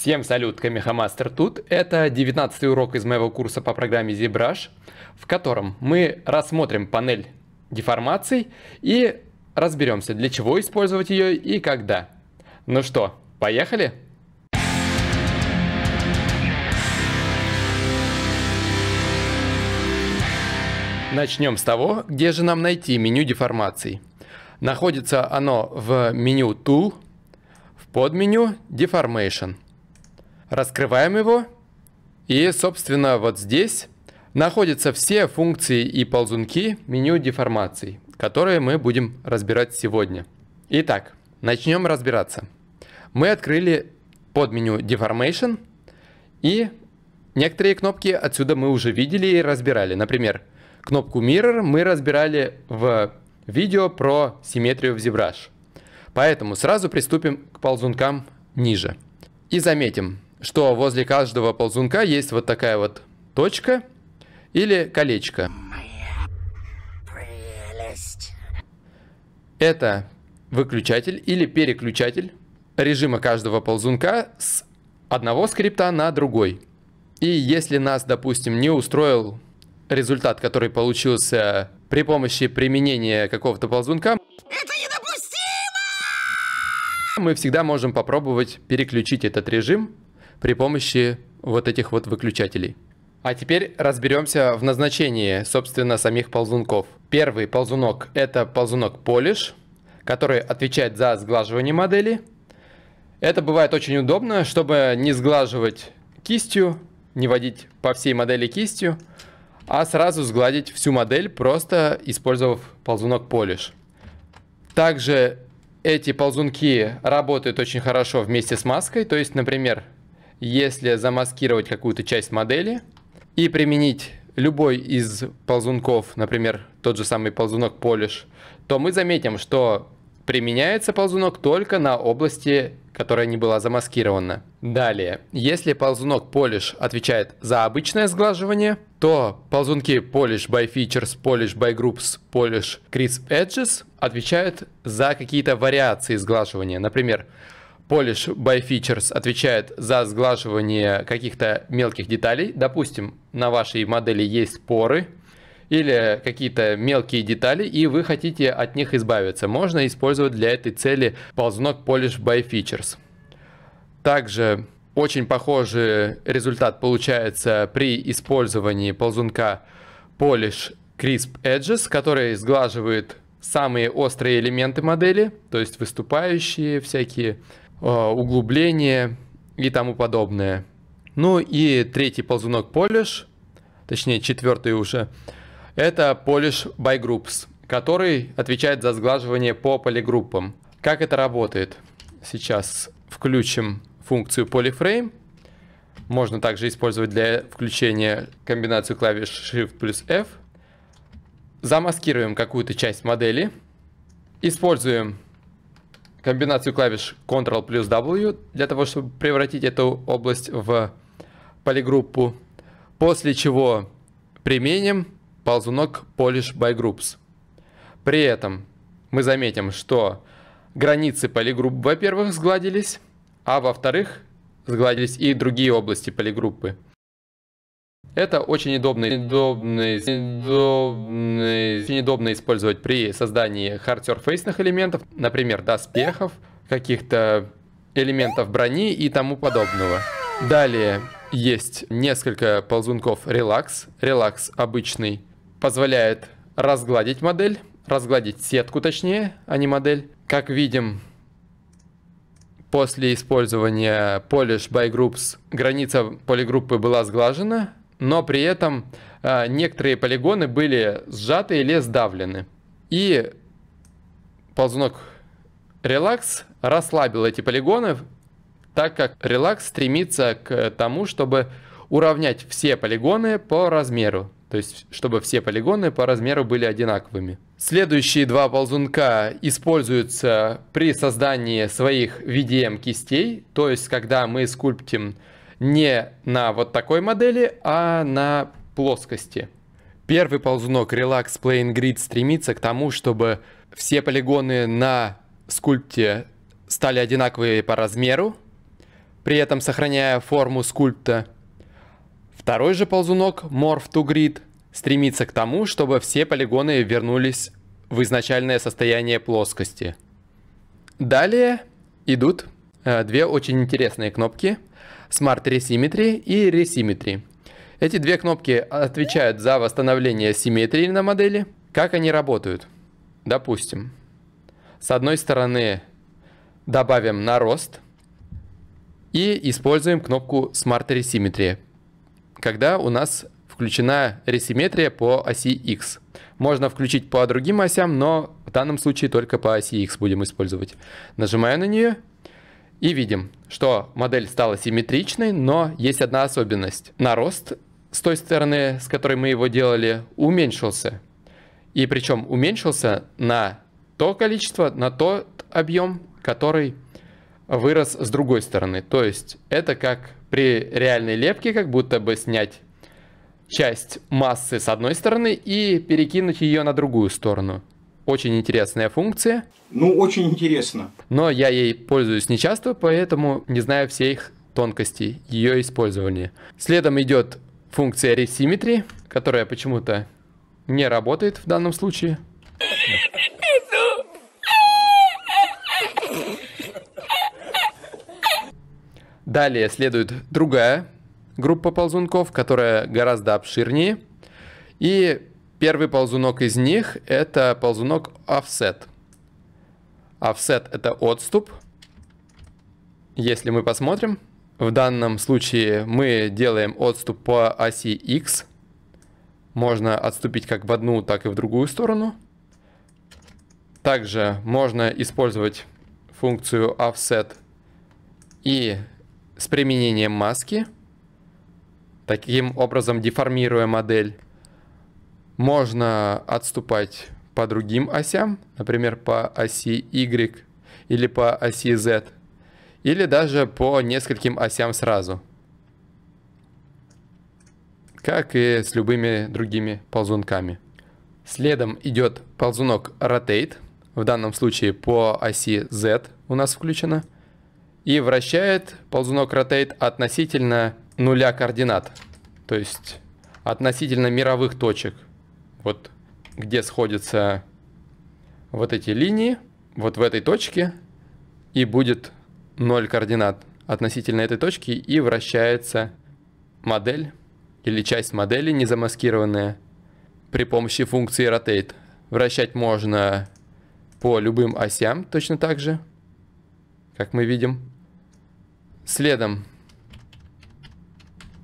Всем салют, Камихамастер тут. Это 19 урок из моего курса по программе ZBrush, в котором мы рассмотрим панель деформаций и разберемся, для чего использовать ее и когда. Ну что, поехали? Начнем с того, где же нам найти меню деформаций. Находится оно в меню Tool, в подменю Deformation – Раскрываем его. И, собственно, вот здесь находятся все функции и ползунки меню деформаций, которые мы будем разбирать сегодня. Итак, начнем разбираться. Мы открыли под меню Deformation и некоторые кнопки отсюда мы уже видели и разбирали. Например, кнопку Mirror мы разбирали в видео про симметрию в ZBrush. Поэтому сразу приступим к ползункам ниже. И заметим, что возле каждого ползунка есть вот такая вот точка или колечко. Это выключатель или переключатель режима каждого ползунка с одного скрипта на другой. И если нас, допустим, не устроил результат, который получился при помощи применения какого-то ползунка, это недопустимо! мы всегда можем попробовать переключить этот режим при помощи вот этих вот выключателей. А теперь разберемся в назначении, собственно, самих ползунков. Первый ползунок – это ползунок Polish, который отвечает за сглаживание модели. Это бывает очень удобно, чтобы не сглаживать кистью, не водить по всей модели кистью, а сразу сгладить всю модель, просто использовав ползунок Polish. Также эти ползунки работают очень хорошо вместе с маской, то есть, например, если замаскировать какую-то часть модели и применить любой из ползунков, например, тот же самый ползунок Polish, то мы заметим, что применяется ползунок только на области, которая не была замаскирована. Далее, если ползунок Polish отвечает за обычное сглаживание, то ползунки Polish by Features, Polish by Groups, Polish Crisp Edges отвечают за какие-то вариации сглаживания. Например, Polish by Features отвечает за сглаживание каких-то мелких деталей. Допустим, на вашей модели есть поры или какие-то мелкие детали, и вы хотите от них избавиться. Можно использовать для этой цели ползунок Polish by Features. Также очень похожий результат получается при использовании ползунка Polish Crisp Edges, который сглаживает самые острые элементы модели, то есть выступающие всякие Э, углубление и тому подобное. Ну и третий ползунок Polish, точнее четвертый уже, это Polish by Groups, который отвечает за сглаживание по полигруппам. Как это работает? Сейчас включим функцию Polyframe. Можно также использовать для включения комбинацию клавиш Shift плюс F. Замаскируем какую-то часть модели. Используем комбинацию клавиш Ctrl плюс W для того, чтобы превратить эту область в полигруппу. После чего применим ползунок Polish by Groups. При этом мы заметим, что границы полигрупп, во-первых, сгладились, а во-вторых, сгладились и другие области полигруппы. Это очень удобно, удобно, удобно, очень удобно использовать при создании хардсерфейсных элементов, например, доспехов, каких-то элементов брони и тому подобного. Далее есть несколько ползунков релакс. Релакс обычный позволяет разгладить модель, разгладить сетку точнее, а не модель. Как видим, после использования Polish by Groups граница полигруппы была сглажена, но при этом э, некоторые полигоны были сжаты или сдавлены. И ползунок релакс расслабил эти полигоны, так как релакс стремится к тому, чтобы уравнять все полигоны по размеру. То есть, чтобы все полигоны по размеру были одинаковыми. Следующие два ползунка используются при создании своих VDM кистей. То есть, когда мы скульптим не на вот такой модели, а на плоскости. Первый ползунок Relax Plane Grid стремится к тому, чтобы все полигоны на скульпте стали одинаковые по размеру, при этом сохраняя форму скульпта. Второй же ползунок Morph to Grid стремится к тому, чтобы все полигоны вернулись в изначальное состояние плоскости. Далее идут Э, две очень интересные кнопки Smart Resymmetry и Resymmetry. Эти две кнопки отвечают за восстановление симметрии на модели. Как они работают? Допустим, с одной стороны добавим на рост и используем кнопку Smart Resymmetry, когда у нас включена ресимметрия по оси X. Можно включить по другим осям, но в данном случае только по оси X будем использовать. Нажимаю на нее и видим, что модель стала симметричной, но есть одна особенность. Нарост с той стороны, с которой мы его делали, уменьшился. И причем уменьшился на то количество, на тот объем, который вырос с другой стороны. То есть это как при реальной лепке, как будто бы снять часть массы с одной стороны и перекинуть ее на другую сторону. Очень интересная функция. Ну, очень интересно. Но я ей пользуюсь нечасто, поэтому не знаю всех тонкостей ее использования. Следом идет функция Resymmetry, которая почему-то не работает в данном случае. Далее следует другая группа ползунков, которая гораздо обширнее. И Первый ползунок из них это ползунок offset. Offset это отступ. Если мы посмотрим, в данном случае мы делаем отступ по оси X. Можно отступить как в одну, так и в другую сторону. Также можно использовать функцию offset и с применением маски. Таким образом деформируя модель. Можно отступать по другим осям, например, по оси Y или по оси Z, или даже по нескольким осям сразу. Как и с любыми другими ползунками. Следом идет ползунок Rotate, в данном случае по оси Z у нас включено, и вращает ползунок Rotate относительно нуля координат, то есть относительно мировых точек вот где сходятся вот эти линии, вот в этой точке, и будет 0 координат относительно этой точки, и вращается модель или часть модели незамаскированная при помощи функции rotate. Вращать можно по любым осям точно так же, как мы видим. Следом,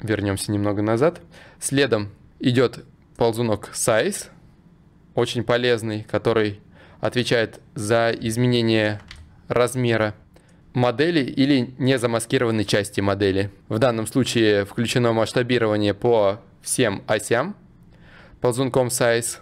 вернемся немного назад, следом идет ползунок size, очень полезный, который отвечает за изменение размера модели или незамаскированной части модели. В данном случае включено масштабирование по всем осям ползунком size.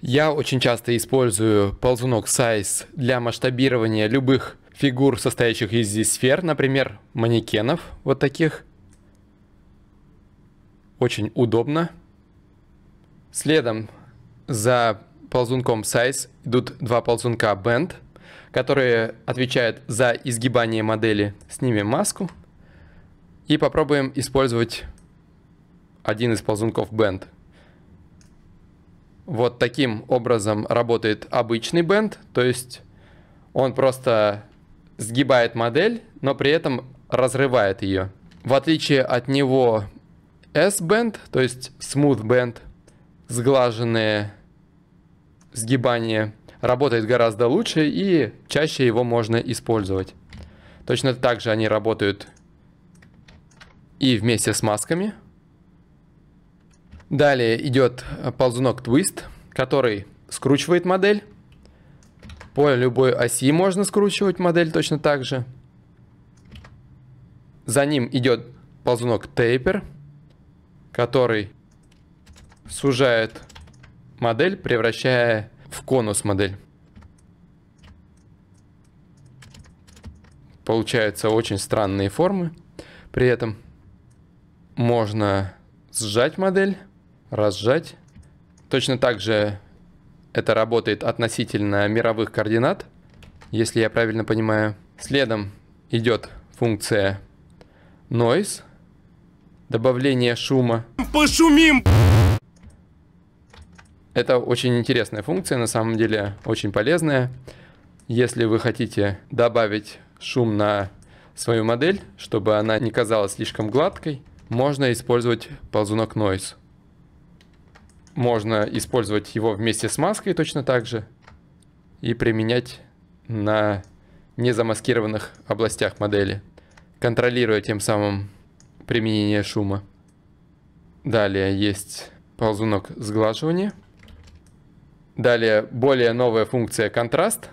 Я очень часто использую ползунок size для масштабирования любых фигур, состоящих из сфер, например, манекенов вот таких. Очень удобно. Следом за ползунком size идут два ползунка band, которые отвечают за изгибание модели. Снимем маску и попробуем использовать один из ползунков band. Вот таким образом работает обычный бенд, то есть он просто сгибает модель, но при этом разрывает ее. В отличие от него S-бенд, то есть Smooth Band, сглаженное сгибание работает гораздо лучше и чаще его можно использовать. Точно так же они работают и вместе с масками. Далее идет ползунок Twist, который скручивает модель. По любой оси можно скручивать модель точно так же. За ним идет ползунок Taper, который сужает модель, превращая в конус модель. Получаются очень странные формы. При этом можно сжать модель, разжать. Точно так же это работает относительно мировых координат, если я правильно понимаю. Следом идет функция noise, добавление шума. Пошумим! Это очень интересная функция, на самом деле очень полезная. Если вы хотите добавить шум на свою модель, чтобы она не казалась слишком гладкой, можно использовать ползунок Noise. Можно использовать его вместе с маской точно так же и применять на незамаскированных областях модели, контролируя тем самым применение шума. Далее есть ползунок сглаживания – Далее, более новая функция контраст.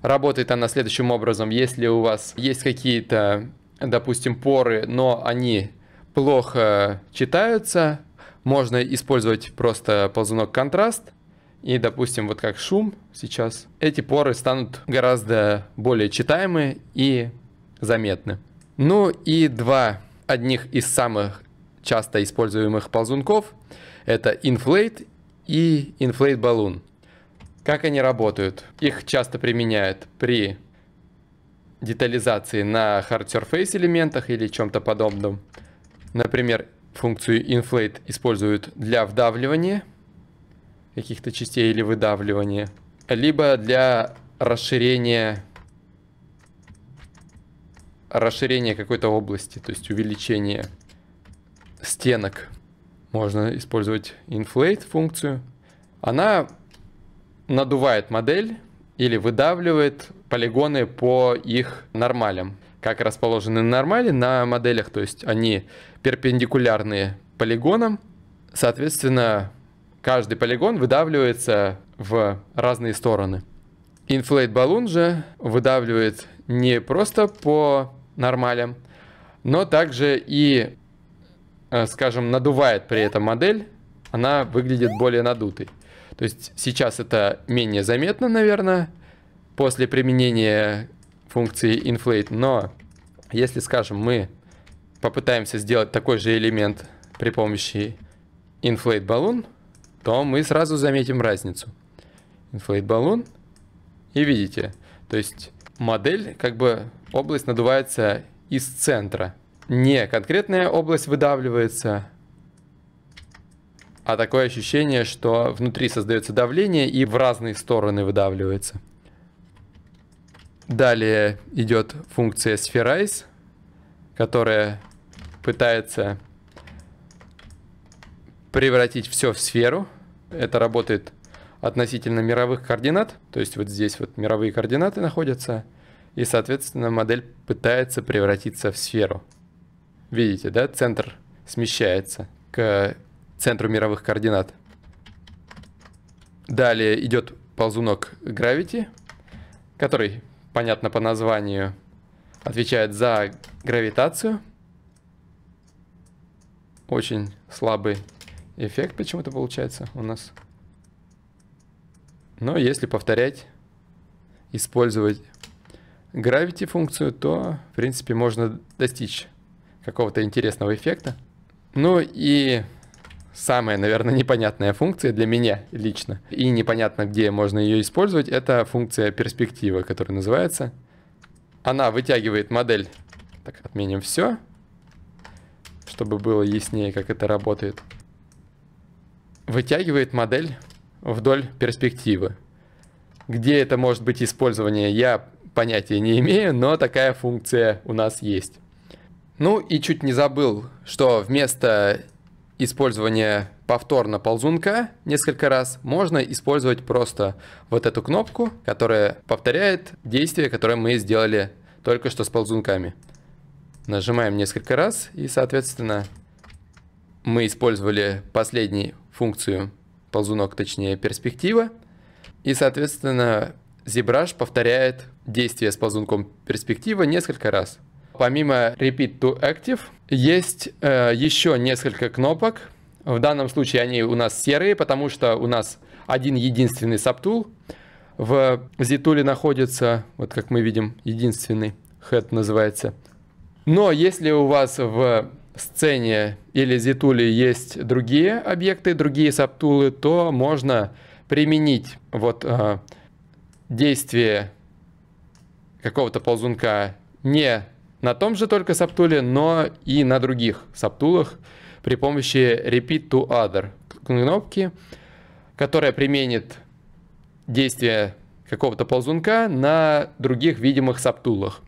Работает она следующим образом. Если у вас есть какие-то, допустим, поры, но они плохо читаются, можно использовать просто ползунок контраст. И, допустим, вот как шум сейчас, эти поры станут гораздо более читаемы и заметны. Ну и два одних из самых часто используемых ползунков. Это Inflate и Inflate Balloon. Как они работают? Их часто применяют при детализации на hard surface элементах или чем-то подобном. Например, функцию inflate используют для вдавливания каких-то частей или выдавливания, либо для расширения расширения какой-то области, то есть увеличения стенок можно использовать inflate функцию. Она надувает модель или выдавливает полигоны по их нормалям. Как расположены нормали на моделях, то есть они перпендикулярные полигонам. Соответственно, каждый полигон выдавливается в разные стороны. Inflate баллон же выдавливает не просто по нормалям, но также и Э, скажем, надувает при этом модель, она выглядит более надутой. То есть сейчас это менее заметно, наверное, после применения функции inflate, но если, скажем, мы попытаемся сделать такой же элемент при помощи inflate balloon, то мы сразу заметим разницу. Inflate balloon и видите, то есть модель, как бы область надувается из центра. Не, конкретная область выдавливается. А такое ощущение, что внутри создается давление и в разные стороны выдавливается. Далее идет функция Spherize, которая пытается превратить все в сферу. Это работает относительно мировых координат, то есть вот здесь вот мировые координаты находятся, и, соответственно, модель пытается превратиться в сферу. Видите, да, центр смещается к центру мировых координат. Далее идет ползунок Gravity, который, понятно по названию, отвечает за гравитацию. Очень слабый эффект почему-то получается у нас. Но если повторять, использовать Gravity функцию, то, в принципе, можно достичь какого-то интересного эффекта. Ну и самая, наверное, непонятная функция для меня лично, и непонятно, где можно ее использовать, это функция перспектива, которая называется. Она вытягивает модель, так, отменим все, чтобы было яснее, как это работает. Вытягивает модель вдоль перспективы. Где это может быть использование, я понятия не имею, но такая функция у нас есть. Ну и чуть не забыл, что вместо использования повторно ползунка несколько раз можно использовать просто вот эту кнопку, которая повторяет действие, которое мы сделали только что с ползунками. Нажимаем несколько раз и, соответственно, мы использовали последнюю функцию ползунок, точнее перспектива. И, соответственно, ZBrush повторяет действие с ползунком перспектива несколько раз. Помимо Repeat to Active, есть э, еще несколько кнопок. В данном случае они у нас серые, потому что у нас один единственный саптул. В Zitool находится, вот как мы видим, единственный head называется. Но если у вас в сцене или Zitool есть другие объекты, другие саптулы, то можно применить вот э, действие какого-то ползунка не на том же только саптуле, но и на других саптулах при помощи Repeat to Other кнопки, которая применит действие какого-то ползунка на других видимых саптулах.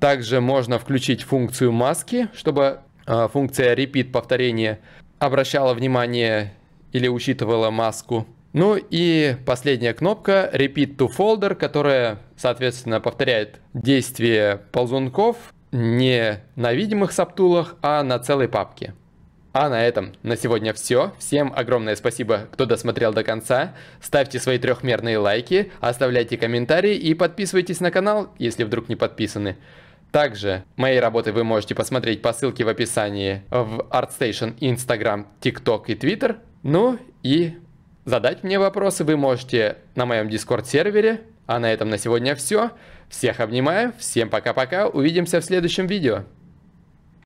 Также можно включить функцию маски, чтобы а, функция repeat повторения обращала внимание или учитывала маску – ну и последняя кнопка Repeat to Folder, которая, соответственно, повторяет действие ползунков не на видимых саптулах, а на целой папке. А на этом на сегодня все. Всем огромное спасибо, кто досмотрел до конца. Ставьте свои трехмерные лайки, оставляйте комментарии и подписывайтесь на канал, если вдруг не подписаны. Также мои работы вы можете посмотреть по ссылке в описании в ArtStation, Instagram, TikTok и Twitter. Ну и Задать мне вопросы вы можете на моем Discord-сервере. А на этом на сегодня все. Всех обнимаю, всем пока-пока, увидимся в следующем видео.